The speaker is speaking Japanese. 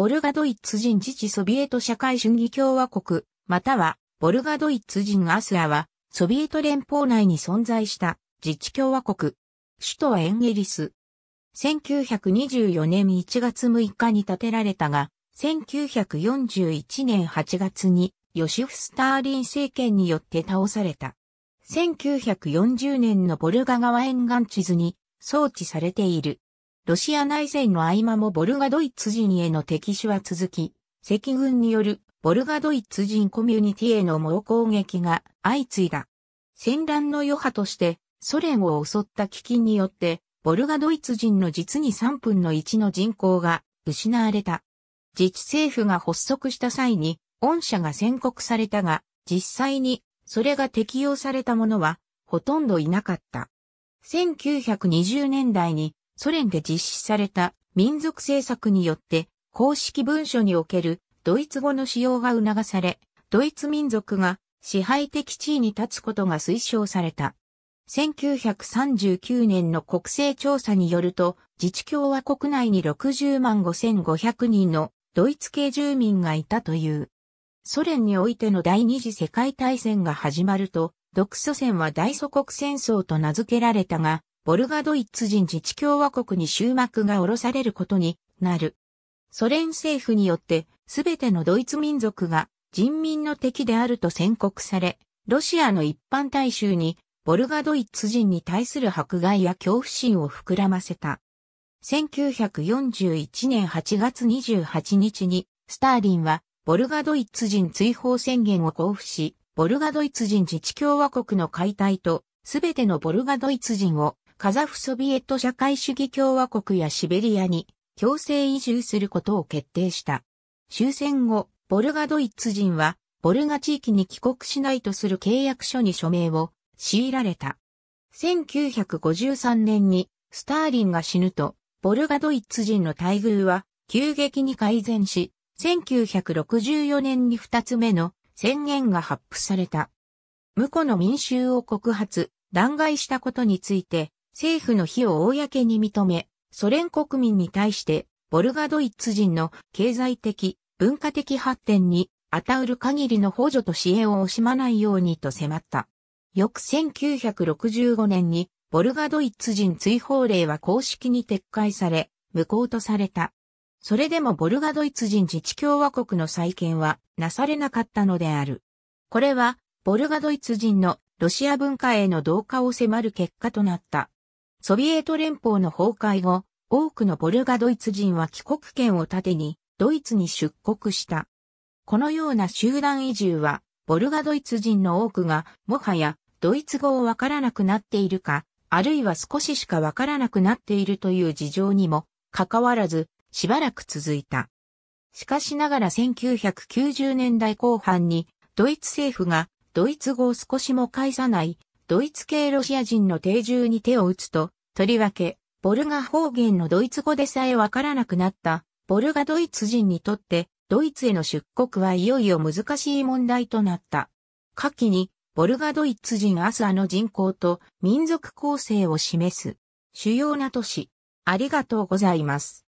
ボルガドイツ人自治ソビエト社会主義共和国、または、ボルガドイツ人アスアは、ソビエト連邦内に存在した自治共和国。首都はエンゲリス。1924年1月6日に建てられたが、1941年8月にヨシフ・スターリン政権によって倒された。1940年のボルガ川沿岸地図に装置されている。ロシア内戦の合間もボルガドイツ人への敵視は続き、赤軍によるボルガドイツ人コミュニティへの猛攻撃が相次いだ。戦乱の余波としてソ連を襲った危機によって、ボルガドイツ人の実に3分の1の人口が失われた。自治政府が発足した際に、恩赦が宣告されたが、実際にそれが適用されたものはほとんどいなかった。1920年代にソ連で実施された民族政策によって公式文書におけるドイツ語の使用が促され、ドイツ民族が支配的地位に立つことが推奨された。1939年の国勢調査によると、自治共和国内に60万5500人のドイツ系住民がいたという。ソ連においての第二次世界大戦が始まると、独ソ戦は大祖国戦争と名付けられたが、ボルガドイツ人自治共和国に終幕が下ろされることになる。ソ連政府によってすべてのドイツ民族が人民の敵であると宣告され、ロシアの一般大衆にボルガドイツ人に対する迫害や恐怖心を膨らませた。1941年8月28日にスターリンはボルガドイツ人追放宣言を交付し、ボルガドイツ人自治共和国の解体とすべてのボルガドイツ人をカザフソビエト社会主義共和国やシベリアに強制移住することを決定した。終戦後、ボルガドイツ人は、ボルガ地域に帰国しないとする契約書に署名を強いられた。1953年にスターリンが死ぬと、ボルガドイツ人の待遇は急激に改善し、1964年に二つ目の宣言が発布された。無の民衆を告発、弾劾したことについて、政府の非を公に認め、ソ連国民に対して、ボルガドイツ人の経済的、文化的発展に、あたうる限りの補助と支援を惜しまないようにと迫った。翌1965年に、ボルガドイツ人追放令は公式に撤回され、無効とされた。それでもボルガドイツ人自治共和国の再建はなされなかったのである。これは、ボルガドイツ人のロシア文化への同化を迫る結果となった。ソビエト連邦の崩壊後、多くのボルガドイツ人は帰国権を盾に、ドイツに出国した。このような集団移住は、ボルガドイツ人の多くが、もはや、ドイツ語をわからなくなっているか、あるいは少ししかわからなくなっているという事情にも、かかわらず、しばらく続いた。しかしながら1990年代後半に、ドイツ政府が、ドイツ語を少しも介さない、ドイツ系ロシア人の定住に手を打つと、とりわけ、ボルガ方言のドイツ語でさえわからなくなった、ボルガドイツ人にとって、ドイツへの出国はいよいよ難しい問題となった。下記に、ボルガドイツ人アスアの人口と民族構成を示す。主要な都市。ありがとうございます。